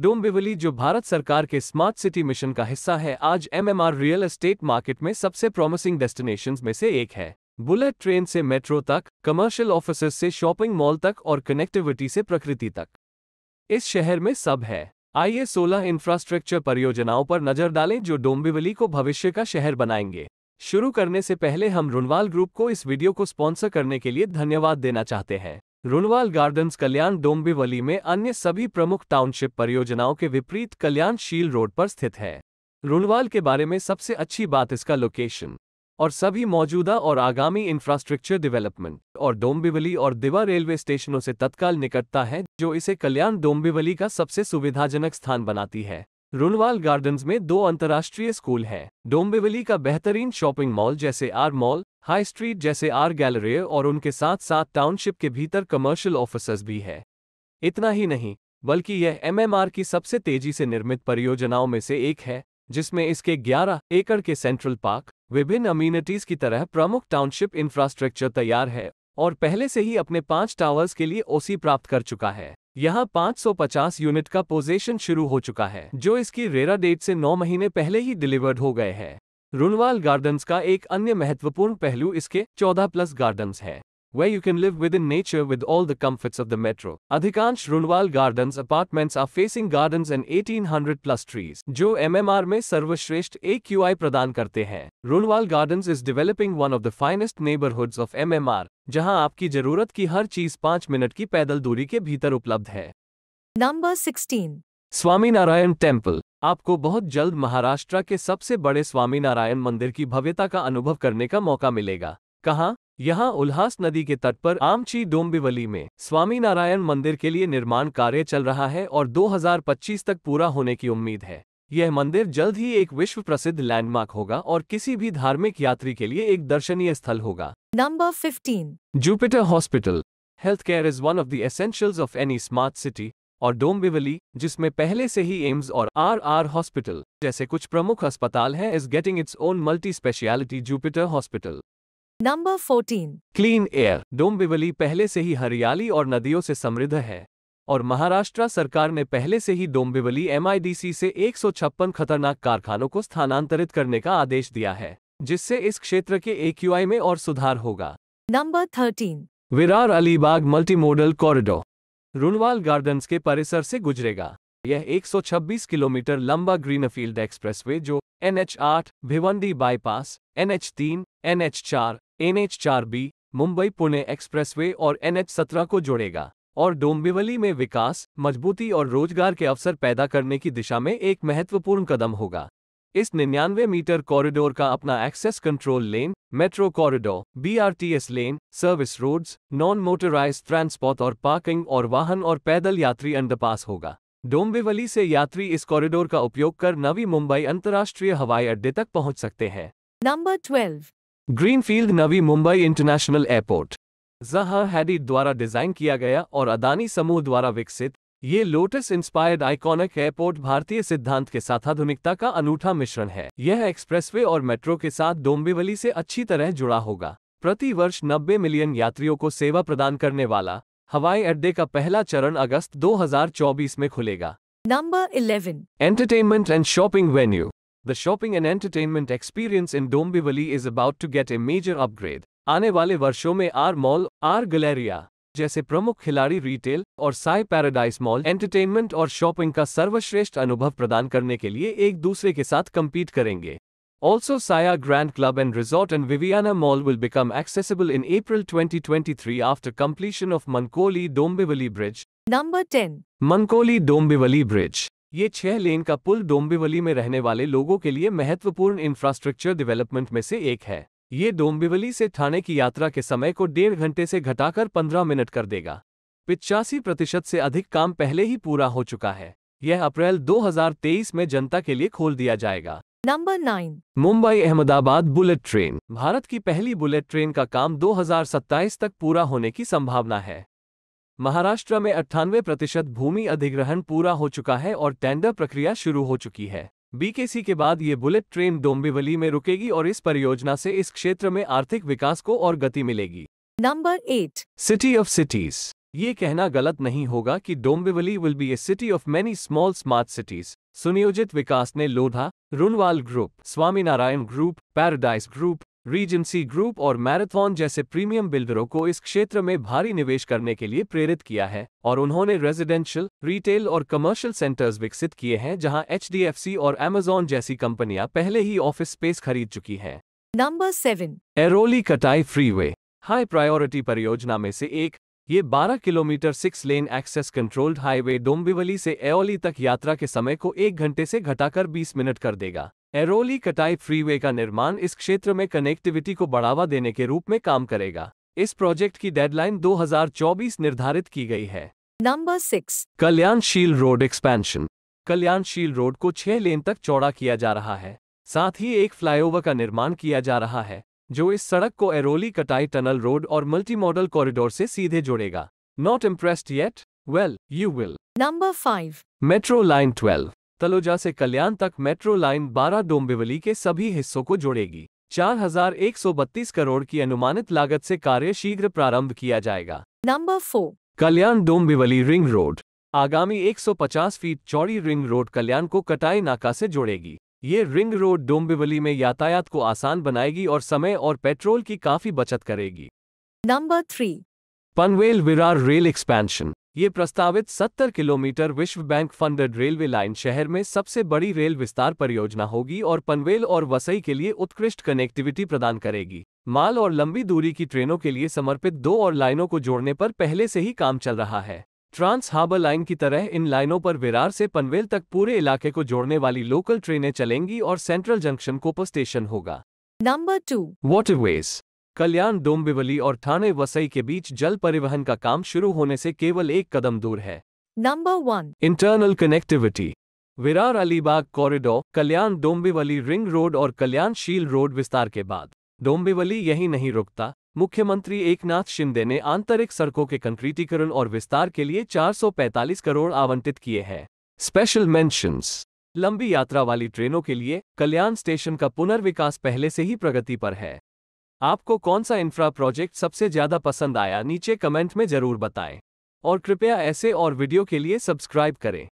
डोम्बिवली जो भारत सरकार के स्मार्ट सिटी मिशन का हिस्सा है आज एमएमआर रियल एस्टेट मार्केट में सबसे प्रॉमिसिंग डेस्टिनेशन में से एक है बुलेट ट्रेन से मेट्रो तक कमर्शियल ऑफिस से शॉपिंग मॉल तक और कनेक्टिविटी से प्रकृति तक इस शहर में सब है आइए 16 इंफ्रास्ट्रक्चर परियोजनाओं पर नजर डालें जो डोम्बिवली को भविष्य का शहर बनाएंगे शुरू करने से पहले हम रुणवाल ग्रुप को इस वीडियो को स्पॉन्सर करने के लिए धन्यवाद देना चाहते हैं रुणवाल गार्डन्स कल्याण डोम्बिवली में अन्य सभी प्रमुख टाउनशिप परियोजनाओं के विपरीत कल्याणशील रोड पर स्थित है रुणवाल के बारे में सबसे अच्छी बात इसका लोकेशन और सभी मौजूदा और आगामी इंफ्रास्ट्रक्चर डेवलपमेंट और डोम्बिवली और दिवा रेलवे स्टेशनों से तत्काल निकटता है जो इसे कल्याण डोम्बिवली का सबसे सुविधाजनक स्थान बनाती है रुलवाल गार्डन्स में दो अंतर्राष्ट्रीय स्कूल हैं डोम्बेवली का बेहतरीन शॉपिंग मॉल जैसे आर मॉल हाई स्ट्रीट जैसे आर गैलरी और उनके साथ साथ टाउनशिप के भीतर कमर्शियल ऑफिसर्स भी है इतना ही नहीं बल्कि यह एमएमआर की सबसे तेजी से निर्मित परियोजनाओं में से एक है जिसमें इसके 11 एकड़ के सेंट्रल पार्क विभिन्न अम्यूनिटीज की तरह प्रमुख टाउनशिप इंफ्रास्ट्रक्चर तैयार है और पहले से ही अपने पांच टावर्स के लिए ओसी प्राप्त कर चुका है यहां 550 यूनिट का पोजेशन शुरू हो चुका है जो इसकी रेरा डेट से 9 महीने पहले ही डिलीवर्ड हो गए हैं रुणवाल गार्डन्स का एक अन्य महत्वपूर्ण पहलू इसके 14 प्लस गार्डन्स है where you can live within nature with all the comforts of the metro. अधिकांश Runwal gardens apartments are facing gardens and 1800 plus trees जो एमएमआर में सर्वश्रेष्ठ एक्यूआई प्रदान करते हैं Runwal gardens is developing one of the finest neighbourhoods of MMR जहां आपकी जरूरत की हर चीज पाँच मिनट की पैदल दूरी के भीतर उपलब्ध है नंबर 16 स्वामीनारायण टेम्पल आपको बहुत जल्द महाराष्ट्र के सबसे बड़े स्वामीनारायण मंदिर की भव्यता का अनुभव करने का मौका मिलेगा कहाँ यहाँ उल्हास नदी के तट पर आमची डोम्बिवली में स्वामीनारायण मंदिर के लिए निर्माण कार्य चल रहा है और 2025 तक पूरा होने की उम्मीद है यह मंदिर जल्द ही एक विश्व प्रसिद्ध लैंडमार्क होगा और किसी भी धार्मिक यात्री के लिए एक दर्शनीय स्थल होगा number 15 Jupiter hospital health care is one of the essentials of any smart city और डोम्बिवली जिसमें पहले से ही एम्स और आर आर हॉस्पिटल जैसे कुछ प्रमुख अस्पताल हैं is getting its own multi speciality Jupiter hospital number 14 clean air Dombivli पहले से ही हरियाली और नदियों से समृद्ध है और महाराष्ट्र सरकार ने पहले से ही डोम्बिवली एमआईडीसी से एक खतरनाक कारखानों को स्थानांतरित करने का आदेश दिया है जिससे इस क्षेत्र के एक्यूआई में और सुधार होगा number 13 Virar Alibag multi modal corridor Runwal gardens के परिसर से गुजरेगा यह 126 किलोमीटर लंबा ग्रीनफील्ड एक्सप्रेसवे जो एनएच आठ भिवंडी बाईपास एन एच तीन एनएच चार N B Mumbai Pune expressway और एन सत्रह को जोड़ेगा और डोम्बिवली में विकास मजबूती और रोजगार के अवसर पैदा करने की दिशा में एक महत्वपूर्ण कदम होगा इस निन्यानवे मीटर कॉरिडोर का अपना access control lane metro corridor BRTS lane service roads non motorised transport और पार्किंग और वाहन और पैदल यात्री अंडरपास होगा डोम्बिवली से यात्री इस कॉरिडोर का उपयोग कर नवी मुंबई अंतर्राष्ट्रीय हवाई अड्डे तक पहुंच सकते हैं number twelve greenfield Navi Mumbai international airport जहा हैडिड द्वारा डिजाइन किया गया और अदानी समूह द्वारा विकसित ये लोटस इंस्पायर्ड आइकॉनिक एयरपोर्ट भारतीय सिद्धांत के साथ आधुनिकता का अनूठा मिश्रण है यह एक्सप्रेसवे और मेट्रो के साथ डोम्बिवली से अच्छी तरह जुड़ा होगा प्रति वर्ष 90 मिलियन यात्रियों को सेवा प्रदान करने वाला हवाई अड्डे का पहला चरण अगस्त 2024 में खुलेगा number 11 entertainment and shopping venue The shopping and entertainment experience in Dombivli is about to get a major upgrade. आने वाले वर्षों में आर मॉल आर गैलेरिया जैसे प्रमुख खिलाड़ी रिटेल और साई पैराडाइज मॉल एंटरटेनमेंट और शॉपिंग का सर्वश्रेष्ठ अनुभव प्रदान करने के लिए एक दूसरे के साथ compete करेंगे Also, Saya Grand Club and Resort and Viviana Mall will become accessible in April 2023 after completion of Mankoli Dombivli Bridge. Number 10. Mankoli Dombivli Bridge. ये छह लेन का पुल डोम्बिवली में रहने वाले लोगों के लिए महत्वपूर्ण इंफ्रास्ट्रक्चर डेवलपमेंट में से एक है ये डोम्बिवली से थाने की यात्रा के समय को डेढ़ घंटे से घटाकर पंद्रह मिनट कर देगा पिचासी प्रतिशत से अधिक काम पहले ही पूरा हो चुका है यह अप्रैल 2023 में जनता के लिए खोल दिया जाएगा number nine Mumbai Ahmedabad bullet train Bharat की पहली बुलेट ट्रेन का काम दो तक पूरा होने की संभावना है महाराष्ट्र में अट्ठानवे प्रतिशत भूमि अधिग्रहण पूरा हो चुका है और टेंडर प्रक्रिया शुरू हो चुकी है बीकेसी के बाद ये बुलेट ट्रेन डोम्बिवली में रुकेगी और इस परियोजना से इस क्षेत्र में आर्थिक विकास को और गति मिलेगी number eight city of cities ये कहना गलत नहीं होगा कि Dombivli will be a city of many small smart cities सुनियोजित विकास ने Lodha Runwal group Swaminarayan group paradise group regency group और मैराथन जैसे प्रीमियम बिल्डरों को इस क्षेत्र में भारी निवेश करने के लिए प्रेरित किया है और उन्होंने रेजिडेंशियल रिटेल और कमर्शियल सेंटर्स विकसित किए हैं जहां एच और एमेजॉन जैसी कंपनियां पहले ही ऑफिस स्पेस खरीद चुकी हैं नंबर सेवन एरोली कटाई फ्रीवे हाई प्रायोरिटी परियोजना में से एक ये 12 kilometre six lane access controlled highway Dombivli से एओली तक यात्रा के समय को एक घंटे से घटाकर 20 मिनट कर देगा एरोली कटाई फ्रीवे का निर्माण इस क्षेत्र में कनेक्टिविटी को बढ़ावा देने के रूप में काम करेगा इस प्रोजेक्ट की डेडलाइन 2024 निर्धारित की गई है number six Kalyanshil road expansion Kalyanshil road को छह लेन तक चौड़ा किया जा रहा है साथ ही एक फ्लाईओवर का निर्माण किया जा रहा है जो इस सड़क को एरोली कटाई टनल रोड और मल्टी मॉडल कॉरिडोर से सीधे जोड़ेगा not impressed yet well you will number five metro line twelve Taloja से कल्याण तक मेट्रो लाइन 12 डोम्बिवली के सभी हिस्सों को जोड़ेगी 4,132 करोड़ की अनुमानित लागत से कार्य शीघ्र प्रारंभ किया जाएगा number four Kalyan Dombivli ring road आगामी 150 फीट चौड़ी रिंग रोड कल्याण को कटाई नाका से जोड़ेगी ये रिंग रोड डोम्बिवली में यातायात को आसान बनाएगी और समय और पेट्रोल की काफी बचत करेगी number three Panvel Virar rail expansion ये प्रस्तावित 70 किलोमीटर विश्व बैंक फंडेड रेलवे लाइन शहर में सबसे बड़ी रेल विस्तार परियोजना होगी और पनवेल और वसई के लिए उत्कृष्ट कनेक्टिविटी प्रदान करेगी माल और लंबी दूरी की ट्रेनों के लिए समर्पित दो और लाइनों को जोड़ने पर पहले से ही काम चल रहा है ट्रांस हार्बर लाइन की तरह इन लाइनों पर विरार से पनवेल तक पूरे इलाके को जोड़ने वाली लोकल ट्रेनें चलेंगी और सेंट्रल जंक्शन कोपो स्टेशन होगा number two waterways Kalyan Dombivli और थाने वसई के बीच जल परिवहन का काम शुरू होने से केवल एक कदम दूर है number one internal connectivity Virar Alibag corridor Kalyan Dombivli ring road और कल्याण शील रोड विस्तार के बाद डोम्बिवली यही नहीं रुकता मुख्यमंत्री एकनाथ शिंदे ने आंतरिक सड़कों के कंक्रीटीकरण और विस्तार के लिए 445 करोड़ आवंटित किए हैं स्पेशल मेंशंस लंबी यात्रा वाली ट्रेनों के लिए कल्याण स्टेशन का पुनर्विकास पहले से ही प्रगति पर है आपको कौन सा इंफ्रा प्रोजेक्ट सबसे ज्यादा पसंद आया नीचे कमेंट में जरूर बताएं और कृपया ऐसे और वीडियो के लिए सब्सक्राइब करें